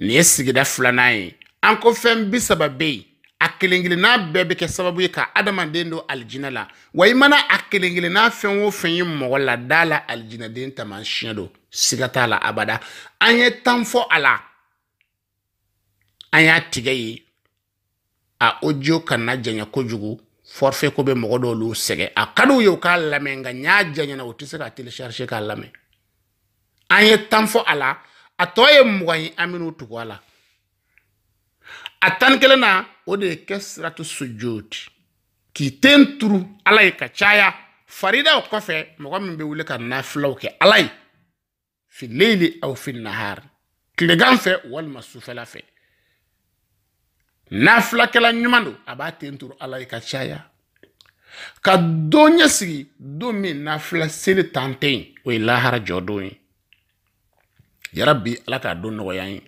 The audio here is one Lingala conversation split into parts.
nin ye sigida filanan ye an ko fɛn bi saba bɛ yen a kelen kelenna bɛɛ bɛ kɛ sababu ye ka adamaden don alijinɛ la wa i mana a kelen kelenna fɛn o fɛn ye mɔgɔ la da la alijinɛden taamasiyɛn don siga t'a la abada an ye tan fɔ a la an y'a tigɛ ye a ojo kana janya kojugu forfait ko bɛ mɔgɔ dɔw sɛgɛ a ka d'u ye u k'a lamɛn nka n y'a janyana u tɛ se k'a télécharger k'a lamɛn an ye tan fɔ a la a tɔ ye mugan ye an bɛn'o tugu a la a tan ni kelen na o de ye kɛ siratu sojoti k'i ten turu ala ye ka caya faridaw kɔfɛ mɔgɔ min bɛ wuli ka nafilaw kɛ ala ye fileyili aw fi nahari tilegan fɛ walima sufɛla fɛ nafilakɛla ɲuman don a b'a ten turu ala ye ka caya ka don ɲɛsigi don min nafila seli tan tɛ yen o ye lahara jɔ don ye yarabi ala k'a don nɔgɔya ye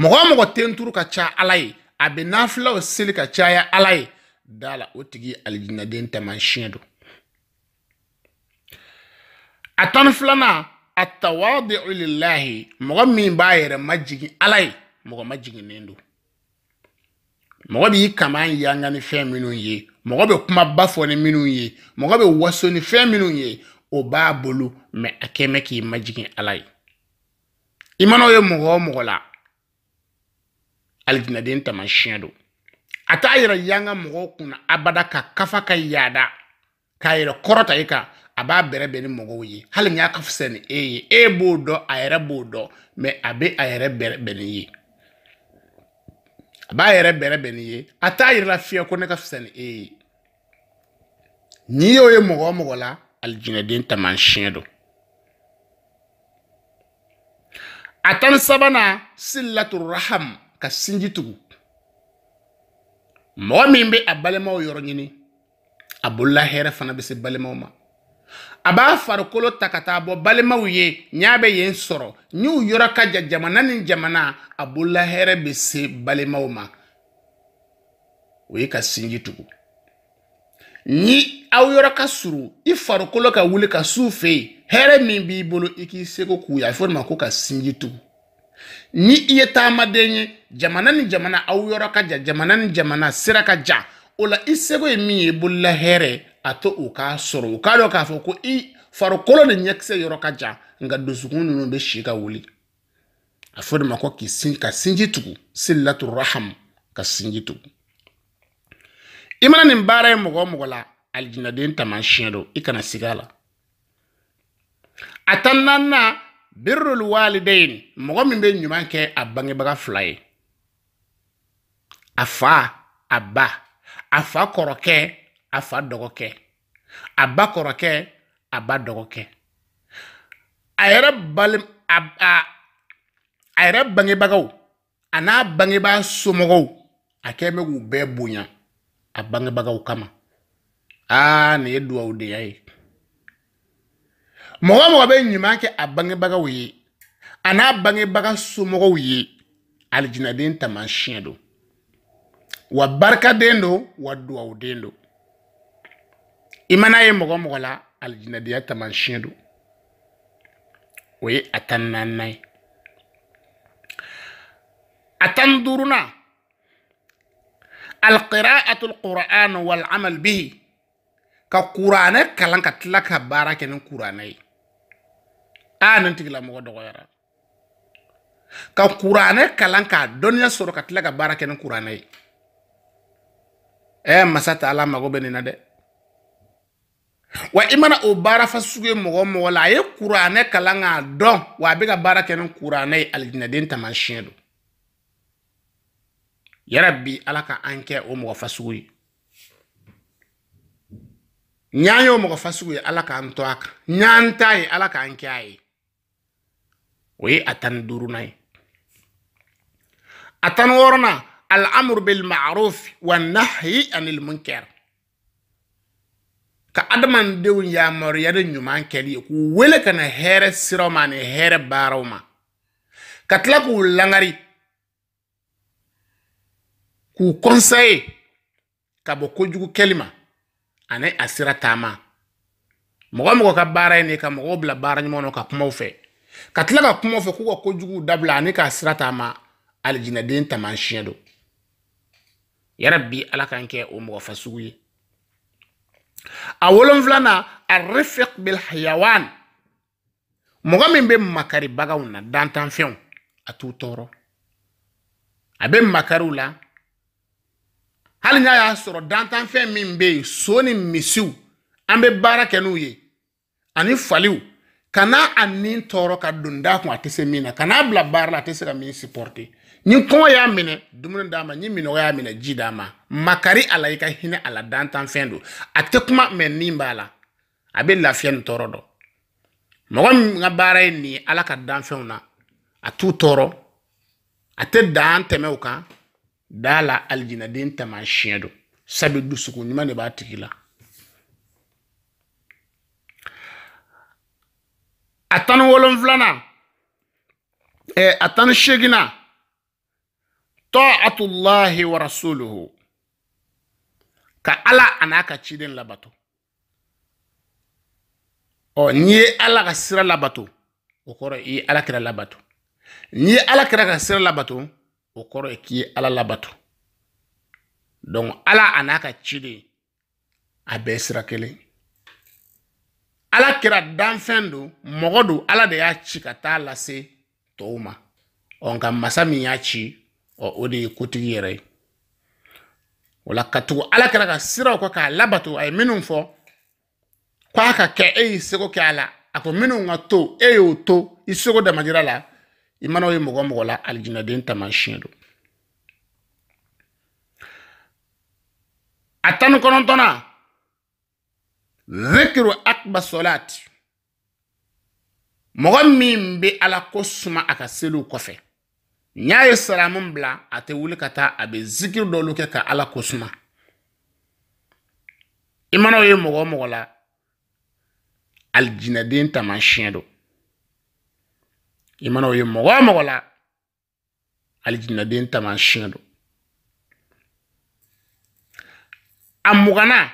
mɔgɔ o mɔgɔ tenturu ka ca ala ye a bɛ nafilaw seli ka caya ala ye da la o tigi alijinaden taamasiyɛn don a tan ni filanan a tawadi lilahi mɔgɔ min b'a yɛrɛ majigin ala ye mɔgɔ majiginnen don mɔgɔ b'i kama yanga ni fɛn minnu ye mɔgɔ bɛ kumaba fɔ ni minnu ye mɔgɔ bɛ waso ni fɛn minnu ye o b'a bolo mɛ a kɛmɛ k'i majigin ala ye i mana o ye mɔgɔ o mɔgɔ la alijinaden tamasiyɛn don a t'a yɛrɛ yanga mɔgɔw kunna abada ka kafa ka yaada k'a yɛrɛ kɔrɔta i e kan a b'a bɛrɛ bɛn ni mɔgɔw ye hali n'a ka fisa ni e ye e b'o dɔn a yɛrɛ b'o dɔn mɛ a bɛ a yɛrɛ bɛrɛ bɛn ni ye a b'a yɛrɛ bɛrɛ bɛn ni ye a t'a yɛrɛ la fiɲɛ ko ne ka fisa ni e ye n'i y'o ye mɔgɔ o mɔgɔ la alijinaden tamasiyɛn don a tan sabanan silatul raham ka sinji tugu mɔgɔ min bɛ a balimaw yɔrɔ ɲini a bolola hɛrɛ fana bɛ se balimaw ma a b'a farikolo ta ka taa bɔ balimaw ye ɲa bɛ yen sɔrɔ n'u yɔrɔ ka jan jamana ni jamana a bolola hɛrɛ bɛ se balimaw ma o ye ka sinji tugu ni aw yɔrɔ ka surun i farikolo ka wuli ka s'u fɛ yen hɛrɛ min b'i bolo i k'i seko k'u ye a bɛ fɔ o de ma ko ka sinji tugu ni i ye taamaden ye jamana ni jamana aw yɔrɔ ka jan jamana ni jamana sira ka jan o la i seko ye min ye i bolola hɛrɛ a to o k'a sɔrɔ o k'a dɔn k'a fɔ ko i farikolo ni ɲɛkisɛ yɔrɔ ka jan nka dusukun ninnu bɛ si ka wuli a fɔ o de ma ko k'i ka sinji tugu sinji tugu i mana nin baara ye mɔgɔ mɔgɔ la alijinaden taamasiyɛn don i kana sigi a la a tan naaninan birrul walidain mɔgɔ min bɛ ɲuman kɛ a bangebaga fila ye a fa a ba a fa kɔrɔkɛ a fa dɔgɔkɛ a ba kɔrɔkɛ a ba dɔgɔkɛ a yɛrɛ balim a a a yɛrɛ bangebagaw a n'a bangebaa somɔgɔw a kɛlen bɛ k'u bɛɛ bonya a bangebagaw kama aa nin ye duwawudenya ye mɔgɔ mɔgɔ bɛ ɲuman kɛ a bangebagaw ye a n'a bangebaga somɔgɔw ye alijinaden taamasiyɛn don wa barikaden don wa duwawuden don i mana ye mɔgɔ mɔgɔ la alijinadenya taamasiyɛn don o ye a tan ni naaninan ye a tan ni duurunan alqira'atu alquran wal amal bihi ka kuranɛ kalan ka tila ka baara kɛ ni kuranɛ ye a nin tigilamɔgɔ dɔgɔyara ka kuranɛ kalan k'a dɔnniya sɔrɔ ka tila ka baara kɛ ni kuranɛ ye ɛɛ masa ta ala mago bɛ nin na dɛ wa i mana o baara fa ye mɔgɔ mɔgɔ la a ye kuranɛ kalan k'a dɔn wa a bɛ ka baara kɛ ni kuranɛ ye alijinɛden taamasiyɛn don yarabi ala ka an kɛ o mɔgɔ fasugu ye ɲ'an ye o mɔgɔ fasugu ye ala k'an to a kan ɲ'an ta ye ala k'an kɛ a ye o ye a tan duurunan ye a tan wɔɔrɔnan al'amur bil ma'ruf wa nahyi anil munkar ka adamadenw yamaruya ni ɲuman kɛli ye k'u wele ka na hɛrɛ siraw ma ani hɛrɛ baaraw ma ka tila k'u langari k'u kɔnsaye ka bɔ kojugu kɛli ma ani a sira taama mɔgɔ mɔgɔ ka baara ye nin ka mɔgɔw bila baara ɲumanw na ka kumaw fɛ ka tila ka kumaw fɛ k'u ka kojuguw dabila ani k'a sira taama alijinaden taamasiyɛn don yarabi ala k'an kɛ o mɔgɔ fasugu ye a wolonfilanan arifik bilhayawan mɔgɔ min bɛ makari na dantanfɛnw a t'u tɔɔrɔ a bɛ makariw la hali n'a y'a sɔrɔ dantanfɛn min bɛ yen so ni misiw an bɛ baara kɛ n'u ye ani faliw ka n'a a ni tɔɔrɔ ka don da kun a tɛ se min na ka n'a bila baara la a tɛ se ka min supporter ni kɔngɔ y'a minɛ dumuni d'a ma ni minɔgɔ y'a minɛ ji d'a ma makari a la i ka hinɛ a la dantanfɛn don a tɛ kuma mɛ nin b'a la a bɛ lafiya ni tɔɔrɔ dɔn mɔgɔ min ka baara ye nin ye ala ka danfɛnw na a t'u tɔɔrɔ a tɛ dan tɛmɛ o kan dala alijinaden taamasiyɛn do sabu dusukun ɲuman de b'a tigi la a tan ni wolonfilanan e, a tan ni seeginan ta'atullahi wa rasuluhu ka ala a n'a ka ciden labato ɔ n'i ye ala ka sira labato o kɔrɔ i ye ala kira labato n'i ye ala kira ka sira labato o kɔrɔ ye k'i ye ala labato ala a n'a ka ciden a bɛɛ sira kelen ala kɛra danfɛn don mɔgɔ don ala de y'a ci ka taa lase tɔw ma ɔ nka masa min y'a ci ɔ o de ye kotigi yɛrɛ ye o la ka tugu ala kɛra ka siraw kɔ k'a labato a ye minnu fɔ k'a ka kɛ e y'i seko kɛ a la a ko minnu ka to e y'o to i seko damajira la i mana o ye mɔgɔ mɔgɔ la alijinaden taamasiyɛn don a tan ni kɔnɔntɔnna zikiru akba solati mɔgɔ min bɛ ala ko suma a ka seliw kɔfɛ n y'a ye salamu bila a tɛ wuli ka taa a bɛ zikiri dɔw kɛ ka ala ko suma i mana o ye mɔgɔ o mɔgɔ la alijinaden taamasiyɛn don i mana o ye mɔgɔ o mɔgɔ la alijinaden taamasiyɛn don a mugana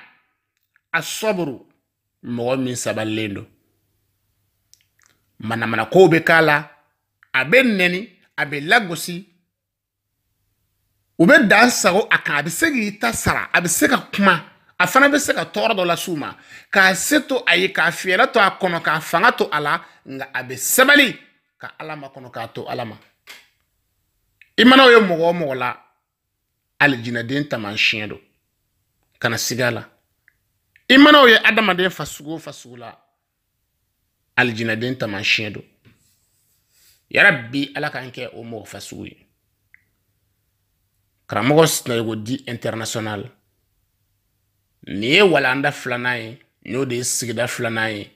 a sɔburu mɔgɔ min sabalilen don manamanakow bɛ k'a la a bɛ nɛni a bɛ lagosi u bɛ dan sago a kan a bɛ se k'i ta sara a bɛ se ka kuma a fana bɛ se ka tɔɔrɔ dɔ las'u ma k'a se to a ye k'a fiyɛlɛ to a kɔnɔ k'a fanga to a la nka a bɛ sabali ka ala makɔnɔ k'a to ala ma i mana o ye mɔgɔ o mɔgɔ la alijinaden tamasiyɛn don kana sigi a la i mana o ye adamaden fasugu o fasugu la alijinaden tamasiyɛn don yarabi ala k'an kɛ o mɔgɔ fasugu ye karamɔgɔ sinayogo di international nin ye walanda filanan ye n'o de ye sigida filanan ye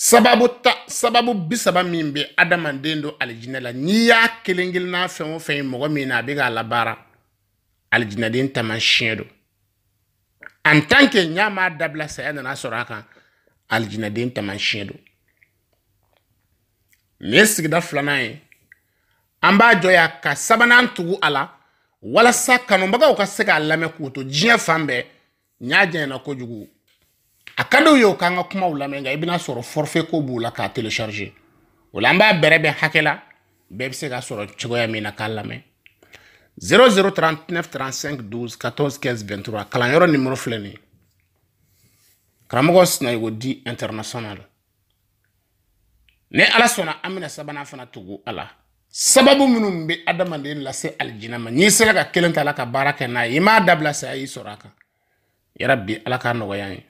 sababu ta sababu bi saba min bɛ adamaden don alijinɛ la n'i y'a kelen kelenna fɛn o fɛn ye mɔgɔ min na a bɛ k'a labaara alijinɛden taamasiyɛn don en tant que ɲa m'a dabila saya nana sɔrɔ a kan alijinɛden taamasiyɛn don nin ye sigida filanan ye an b'a jɔya ka sabanan tugu a la walasa kanubagaw ka se k'a lamɛn k'u to diɲɛ fan bɛɛ ɲa janyana kojugu a ka di ye u k'an ka kumaw lamɛn nka i bɛna sɔrɔ forfait ko b'u la k'a télécharger o la an b'a bɛrɛ bɛn hakɛ la bɛɛ bɛ se ka sɔrɔ cogoya min na k'a lamɛn 00 kalanyɔrɔ numéro filɛ nin ye karamɔgɔ Sinayogo di international ni ala sɔnna an bɛna sabanan fana tugu a la sababu minnu bɛ adamaden lase alijinɛ ma n'i sera ka kelen ta la ka baara kɛ n'a ye i m'a dabila saya y'i sɔrɔ a kan yarabi ala k'a nɔgɔya an ye